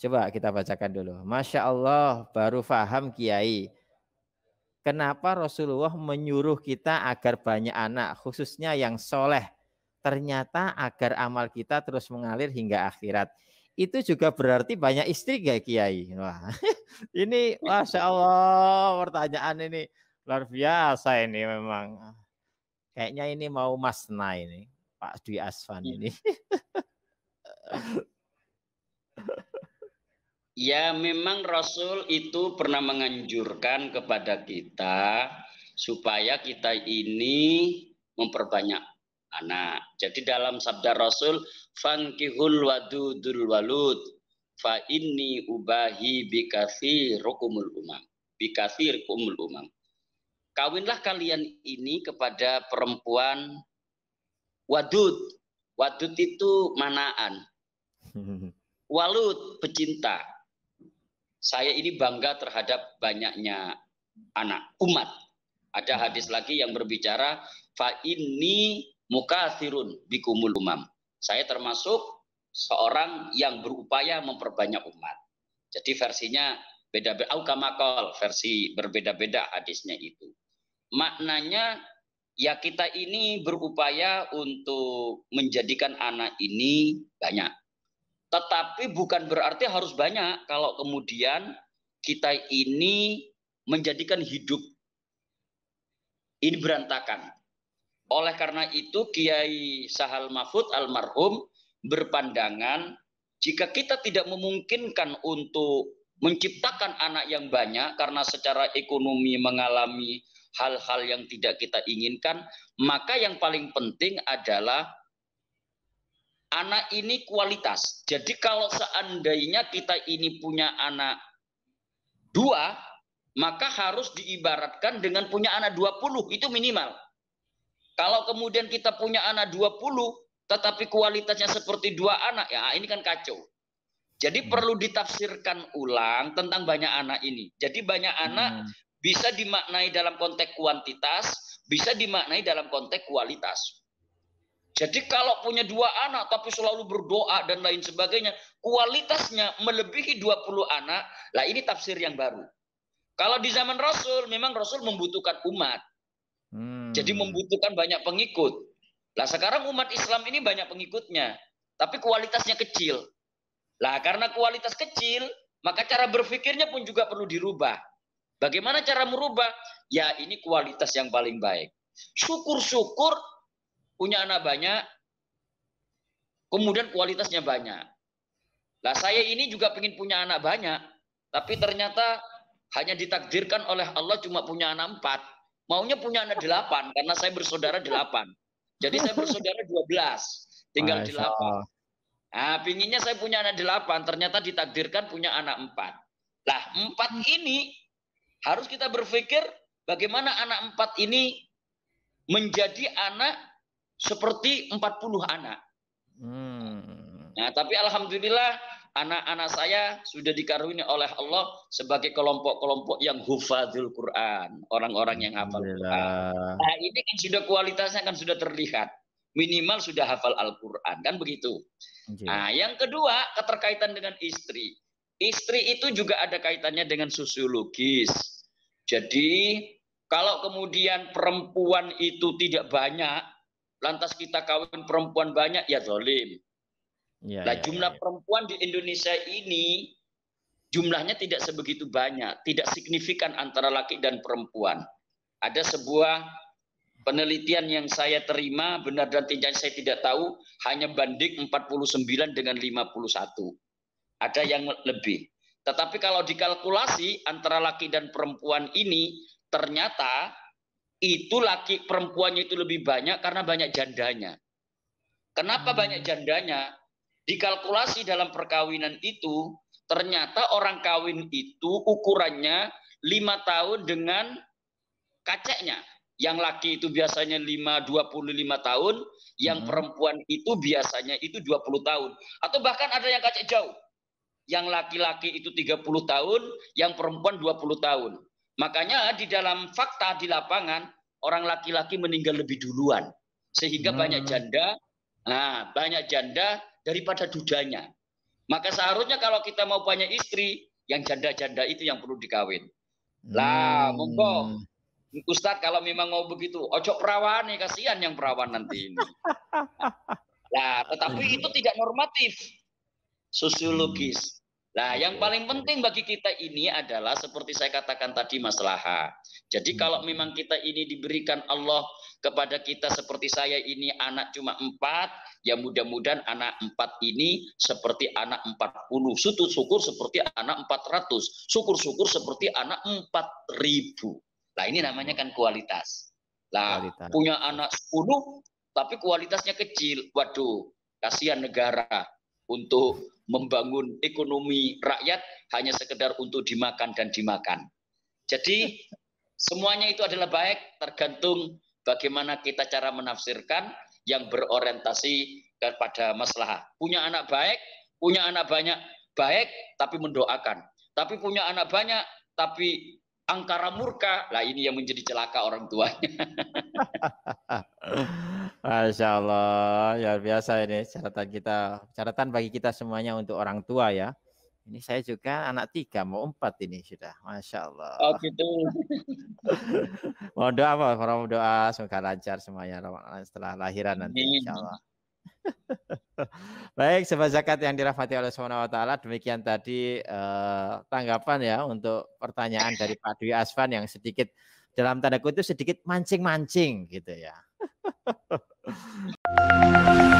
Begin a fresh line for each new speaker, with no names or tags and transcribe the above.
Coba kita bacakan dulu. Masya Allah, baru faham Kiai. Kenapa Rasulullah menyuruh kita agar banyak anak, khususnya yang soleh. Ternyata agar amal kita terus mengalir hingga akhirat. Itu juga berarti banyak istri gak ya, Kiai? Wah, ini Masya Allah pertanyaan ini luar biasa ini memang. Kayaknya ini mau masna ini, Pak Dwi Asfan ini.
Iya. Ya memang Rasul itu pernah menganjurkan kepada kita supaya kita ini memperbanyak anak. Jadi dalam sabda Rasul, "Fankihul wadudul walud fa ini ubahi bikathir rukumul umam." Bikathir kumul umam. Kawinlah kalian ini kepada perempuan wadud. Wadud itu manaan. Walud pecinta saya ini bangga terhadap banyaknya anak umat. Ada hadis lagi yang berbicara fa ini muka mukathirun bikumul umam. Saya termasuk seorang yang berupaya memperbanyak umat. Jadi versinya beda-beda au versi berbeda-beda hadisnya itu. Maknanya ya kita ini berupaya untuk menjadikan anak ini banyak tetapi bukan berarti harus banyak kalau kemudian kita ini menjadikan hidup ini berantakan. Oleh karena itu Kiai Sahal Mahfud almarhum berpandangan jika kita tidak memungkinkan untuk menciptakan anak yang banyak karena secara ekonomi mengalami hal-hal yang tidak kita inginkan, maka yang paling penting adalah anak ini kualitas. Jadi kalau seandainya kita ini punya anak dua, maka harus diibaratkan dengan punya anak 20, itu minimal. Kalau kemudian kita punya anak 20, tetapi kualitasnya seperti dua anak, ya ah, ini kan kacau. Jadi hmm. perlu ditafsirkan ulang tentang banyak anak ini. Jadi banyak hmm. anak bisa dimaknai dalam konteks kuantitas, bisa dimaknai dalam konteks kualitas. Jadi kalau punya dua anak tapi selalu berdoa dan lain sebagainya, kualitasnya melebihi 20 anak, lah ini tafsir yang baru. Kalau di zaman Rasul, memang Rasul membutuhkan umat. Hmm. Jadi membutuhkan banyak pengikut. Lah sekarang umat Islam ini banyak pengikutnya, tapi kualitasnya kecil. Lah karena kualitas kecil, maka cara berpikirnya pun juga perlu dirubah. Bagaimana cara merubah? Ya ini kualitas yang paling baik. Syukur-syukur punya anak banyak, kemudian kualitasnya banyak. Lah saya ini juga ingin punya anak banyak, tapi ternyata hanya ditakdirkan oleh Allah cuma punya anak empat. Maunya punya anak delapan, karena saya bersaudara delapan. Jadi saya bersaudara dua belas, tinggal delapan. Nah, pinginnya saya punya anak delapan, ternyata ditakdirkan punya anak empat. Lah empat ini harus kita berpikir bagaimana anak empat ini menjadi anak seperti 40 anak. Hmm. Nah, tapi alhamdulillah anak-anak saya sudah dikaruniai oleh Allah sebagai kelompok-kelompok yang hufadzul Quran, orang-orang yang hafal Quran. Nah, ini kan sudah kualitasnya kan sudah terlihat. Minimal sudah hafal Al-Quran kan begitu. Okay. Iya. Nah, yang kedua keterkaitan dengan istri. Istri itu juga ada kaitannya dengan sosiologis. Jadi kalau kemudian perempuan itu tidak banyak lantas kita kawin perempuan banyak ya zolim. Ya, nah ya, jumlah ya, perempuan di Indonesia ini jumlahnya tidak sebegitu banyak, tidak signifikan antara laki dan perempuan. Ada sebuah penelitian yang saya terima benar dan tidak saya tidak tahu hanya banding 49 dengan 51. Ada yang lebih. Tetapi kalau dikalkulasi antara laki dan perempuan ini ternyata itu laki perempuannya itu lebih banyak karena banyak jandanya. Kenapa hmm. banyak jandanya? Dikalkulasi dalam perkawinan itu, ternyata orang kawin itu ukurannya lima tahun dengan kaceknya. Yang laki itu biasanya lima dua puluh lima tahun, yang hmm. perempuan itu biasanya itu dua puluh tahun atau bahkan ada yang kacek jauh. Yang laki-laki itu tiga puluh tahun, yang perempuan dua puluh tahun. Makanya di dalam fakta di lapangan orang laki-laki meninggal lebih duluan sehingga hmm. banyak janda nah banyak janda daripada dudanya. Maka seharusnya kalau kita mau banyak istri yang janda-janda itu yang perlu dikawin. Hmm. Lah, monggo Ustaz kalau memang mau begitu, ojok perawan nih kasihan yang perawan nanti ini. Nah, tetapi itu tidak normatif sosiologis. Nah, yang paling penting bagi kita ini adalah seperti saya katakan tadi masalah. Jadi hmm. kalau memang kita ini diberikan Allah kepada kita seperti saya ini anak cuma empat, ya mudah-mudahan anak empat ini seperti anak empat puluh, syukur-syukur seperti anak empat ratus, syukur-syukur seperti anak empat ribu. Nah ini namanya kan kualitas. Nah kualitas. punya anak sepuluh tapi kualitasnya kecil, waduh kasihan negara untuk membangun ekonomi rakyat hanya sekedar untuk dimakan dan dimakan. Jadi semuanya itu adalah baik tergantung bagaimana kita cara menafsirkan yang berorientasi kepada masalah. Punya anak baik, punya anak banyak baik tapi mendoakan. Tapi punya anak banyak tapi angkara murka. Lah ini yang menjadi celaka orang tuanya.
Masya Allah, luar biasa ini catatan kita, catatan bagi kita semuanya untuk orang tua ya. Ini saya juga anak tiga, mau empat ini sudah, masya Allah. Oh gitu. mau doa apa? Mau doa semoga lancar semuanya setelah lahiran nanti, insya Allah. Baik, sobat zakat yang dirahmati oleh Subhanahu wa taala, demikian tadi eh, tanggapan ya untuk pertanyaan dari Pak Dwi Asvan yang sedikit dalam tanda kutip sedikit mancing-mancing gitu ya.